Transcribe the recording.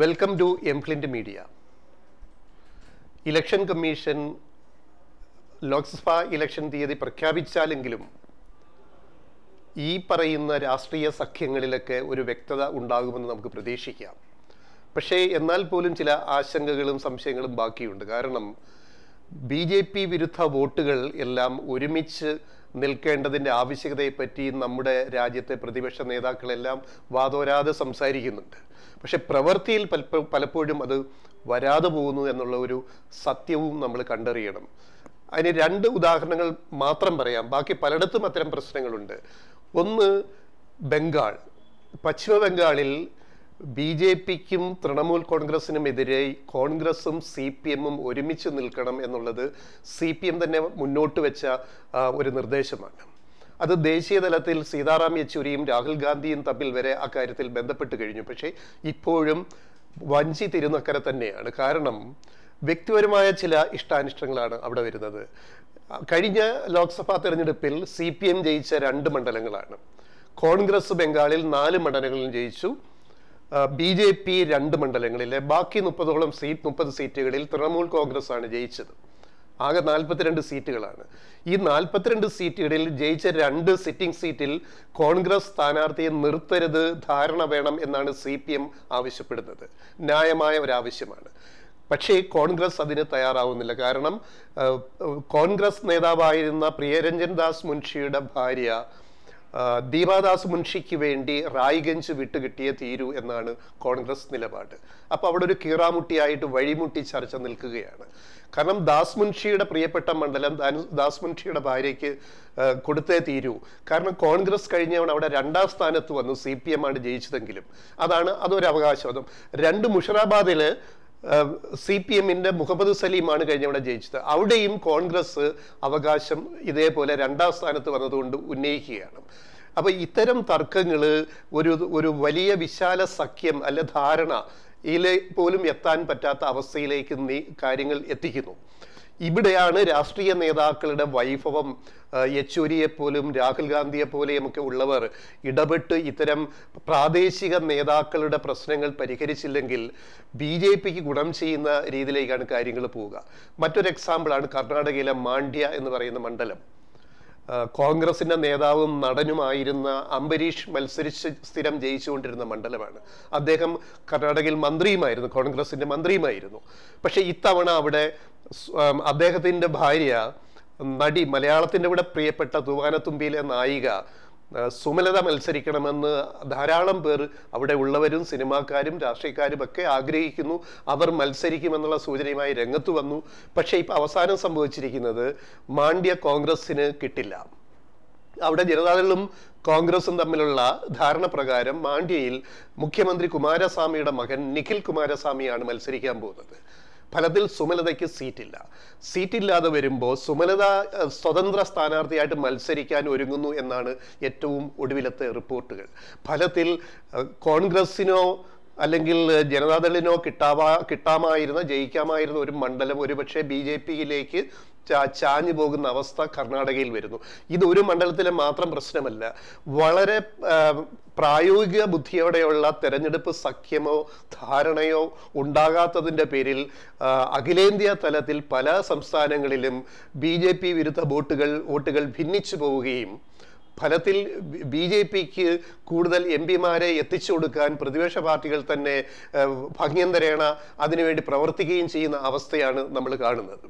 welcome to എംക്ലിൻ്റ് media election commission Lok Sabha election തീയതി പ്രഖ്യാപിച്ചാലെങ്കിലും ഈ പറയുന്ന രാഷ്ട്രീയ സഖ്യങ്ങളിലൊക്കെ ഒരു വ്യക്തത ഉണ്ടാകുമെന്ന് നമുക്ക് പ്രതീക്ഷിക്കാം പക്ഷേ എന്നാൽ പോലും ചില ആശങ്കകളും സംശയങ്ങളും ബാക്കിയുണ്ട് കാരണം ബി ജെ പി വിരുദ്ധ വോട്ടുകൾ എല്ലാം ഒരുമിച്ച് നിൽക്കേണ്ടതിൻ്റെ ആവശ്യകതയെപ്പറ്റി നമ്മുടെ രാജ്യത്തെ പ്രതിപക്ഷ നേതാക്കളെല്ലാം വാതോരാതെ സംസാരിക്കുന്നുണ്ട് പക്ഷെ പ്രവൃത്തിയിൽ പലപ്പോഴും അത് വരാതെ പോകുന്നു എന്നുള്ള ഒരു സത്യവും നമ്മൾ കണ്ടറിയണം അതിന് രണ്ട് ഉദാഹരണങ്ങൾ മാത്രം പറയാം ബാക്കി പലയിടത്തും അത്തരം പ്രശ്നങ്ങളുണ്ട് ഒന്ന് ബംഗാൾ പശ്ചിമ ബംഗാളിൽ ബി ജെ പിക്കും തൃണമൂൽ കോൺഗ്രസിനുമെതിരെ കോൺഗ്രസും സി പി എമ്മും ഒരുമിച്ച് നിൽക്കണം എന്നുള്ളത് സി പി എം തന്നെ മുന്നോട്ട് വെച്ച ഒരു നിർദ്ദേശമാണ് അത് ദേശീയ തലത്തിൽ സീതാറാം യെച്ചൂരിയും രാഹുൽ ഗാന്ധിയും തമ്മിൽ വരെ അക്കാര്യത്തിൽ ബന്ധപ്പെട്ട് കഴിഞ്ഞു പക്ഷേ ഇപ്പോഴും വഞ്ചി തിരുനക്കര തന്നെയാണ് കാരണം വ്യക്തിപരമായ ചില ഇഷ്ടാനിഷ്ടങ്ങളാണ് അവിടെ വരുന്നത് കഴിഞ്ഞ ലോക്സഭാ തെരഞ്ഞെടുപ്പിൽ സി പി എം ജയിച്ച രണ്ട് മണ്ഡലങ്ങളാണ് കോൺഗ്രസ് ബംഗാളിൽ നാല് മണ്ഡലങ്ങളിൽ ജയിച്ചു ബി ജെ പി രണ്ട് മണ്ഡലങ്ങളിലെ ബാക്കി മുപ്പതോളം സീറ്റ് മുപ്പത് സീറ്റുകളിൽ തൃണമൂൽ കോൺഗ്രസ് ആണ് ജയിച്ചത് ആകെ നാൽപ്പത്തിരണ്ട് സീറ്റുകളാണ് ഈ നാൽപ്പത്തിരണ്ട് സീറ്റുകളിൽ ജയിച്ച രണ്ട് സിറ്റിംഗ് സീറ്റിൽ കോൺഗ്രസ് സ്ഥാനാർത്ഥിയെ നിർത്തരുത് ധാരണ വേണം എന്നാണ് സി പി എം ആവശ്യപ്പെടുന്നത് ന്യായമായ ഒരാവശ്യമാണ് പക്ഷേ കോൺഗ്രസ് അതിന് തയ്യാറാവുന്നില്ല കാരണം കോൺഗ്രസ് നേതാവായിരുന്ന പ്രിയരഞ്ജൻ ദാസ് മുൻഷിയുടെ ഭാര്യ ദീപാദാസ് മുൻഷിക്ക് വേണ്ടി റായ്ഗഞ്ച് വിട്ടുകിട്ടിയ തീരു എന്നാണ് കോൺഗ്രസ് നിലപാട് അപ്പോൾ അവിടെ ഒരു കീറാമുട്ടിയായിട്ട് വഴിമുട്ടി ചർച്ച നിൽക്കുകയാണ് കാരണം ദാസ് മുൻഷിയുടെ പ്രിയപ്പെട്ട മണ്ഡലം ദാസ് മുൻഷിയുടെ ഭാര്യയ്ക്ക് കൊടുത്തേ തീരൂ കാരണം കോൺഗ്രസ് കഴിഞ്ഞവണ് അവിടെ രണ്ടാം സ്ഥാനത്ത് വന്നു സി പി എം ആണ് ജയിച്ചതെങ്കിലും അതാണ് അതൊരു അവകാശവാദം രണ്ട് മുഷറാബാദില് സി പി എമ്മിൻ്റെ മുഹമ്മദ് സലീമാണ് കഴിഞ്ഞവിടെ ജയിച്ചത് അവിടെയും കോൺഗ്രസ് അവകാശം ഇതേപോലെ രണ്ടാം സ്ഥാനത്ത് വന്നതുകൊണ്ട് ഉന്നയിക്കുകയാണ് അപ്പോൾ ഇത്തരം തർക്കങ്ങൾ ഒരു ഒരു വലിയ വിശാല സഖ്യം അല്ലെ ധാരണ ഇതിലെ പോലും എത്താൻ പറ്റാത്ത അവസ്ഥയിലേക്ക് നീ കാര്യങ്ങൾ എത്തിക്കുന്നു ഇവിടെയാണ് രാഷ്ട്രീയ നേതാക്കളുടെ വൈഭവം യെച്ചൂരിയെ പോലും രാഹുൽ ഗാന്ധിയെ പോലെയും ഒക്കെ ഉള്ളവർ ഇടപെട്ട് ഇത്തരം പ്രാദേശിക നേതാക്കളുടെ പ്രശ്നങ്ങൾ പരിഹരിച്ചില്ലെങ്കിൽ ബി ജെ പിക്ക് ഗുണം ചെയ്യുന്ന രീതിയിലേക്കാണ് കാര്യങ്ങൾ പോവുക മറ്റൊരു എക്സാമ്പിളാണ് കർണാടകയിലെ മാണ്ഡ്യ എന്ന് പറയുന്ന മണ്ഡലം കോൺഗ്രസിൻ്റെ നേതാവും നടനുമായിരുന്ന അംബരീഷ് മത്സരിച്ച് സ്ഥിരം ജയിച്ചുകൊണ്ടിരുന്ന മണ്ഡലമാണ് അദ്ദേഹം കർണാടകയിൽ മന്ത്രിയുമായിരുന്നു കോൺഗ്രസിൻ്റെ മന്ത്രിയുമായിരുന്നു പക്ഷേ ഇത്തവണ അവിടെ അദ്ദേഹത്തിൻ്റെ ഭാര്യ നടി മലയാളത്തിൻ്റെ കൂടെ പ്രിയപ്പെട്ട തൂവാനത്തുമ്പിയിലെ നായിക സുമലത മത്സരിക്കണമെന്ന് ധാരാളം പേർ അവിടെ ഉള്ളവരും സിനിമാക്കാരും രാഷ്ട്രീയക്കാരും ഒക്കെ ആഗ്രഹിക്കുന്നു അവർ മത്സരിക്കുമെന്നുള്ള സൂചനയുമായി രംഗത്ത് വന്നു പക്ഷേ ഇപ്പോൾ അവസാനം സംഭവിച്ചിരിക്കുന്നത് മാണ്ഡ്യ കോൺഗ്രസ്സിന് കിട്ടില്ല അവിടെ ജനതാദളും കോൺഗ്രസും തമ്മിലുള്ള ധാരണ പ്രകാരം മാണ്ഡ്യയിൽ മുഖ്യമന്ത്രി കുമാരസ്വാമിയുടെ മകൻ നിഖിൽ കുമാരസ്വാമിയാണ് മത്സരിക്കാൻ പോകുന്നത് ഫലത്തിൽ സുമലതയ്ക്ക് സീറ്റില്ല സീറ്റില്ലാതെ വരുമ്പോൾ സുമലത സ്വതന്ത്ര സ്ഥാനാർത്ഥിയായിട്ട് മത്സരിക്കാൻ ഒരുങ്ങുന്നു എന്നാണ് ഏറ്റവും ഒടുവിലത്തെ റിപ്പോർട്ടുകൾ ഫലത്തിൽ കോൺഗ്രസിനോ അല്ലെങ്കിൽ ജനതാദളിനോ കിട്ടാവാ കിട്ടാമായിരുന്ന ജയിക്കാമായിരുന്ന ഒരു മണ്ഡലം ഒരുപക്ഷെ ബി ജെ പിയിലേക്ക് ചാഞ്ഞു പോകുന്ന അവസ്ഥ കർണാടകയിൽ വരുന്നു ഇത് ഒരു മണ്ഡലത്തിലെ മാത്രം പ്രശ്നമല്ല വളരെ പ്രായോഗിക ബുദ്ധിയോടെയുള്ള തെരഞ്ഞെടുപ്പ് സഖ്യമോ ധാരണയോ ഉണ്ടാകാത്തതിൻ്റെ പേരിൽ അഖിലേന്ത്യാ തലത്തിൽ പല സംസ്ഥാനങ്ങളിലും ബി ജെ പി വിരുദ്ധ വോട്ടുകൾ വോട്ടുകൾ ഭിന്നിച്ചു പോവുകയും ഫലത്തിൽ ബി ജെ പിക്ക് കൂടുതൽ എം പിമാരെ എത്തിച്ചു കൊടുക്കാൻ പ്രതിപക്ഷ പാർട്ടികൾ തന്നെ ഭംഗ്യം തരേണ അതിനുവേണ്ടി പ്രവർത്തിക്കുകയും ചെയ്യുന്ന അവസ്ഥയാണ് നമ്മൾ കാണുന്നത്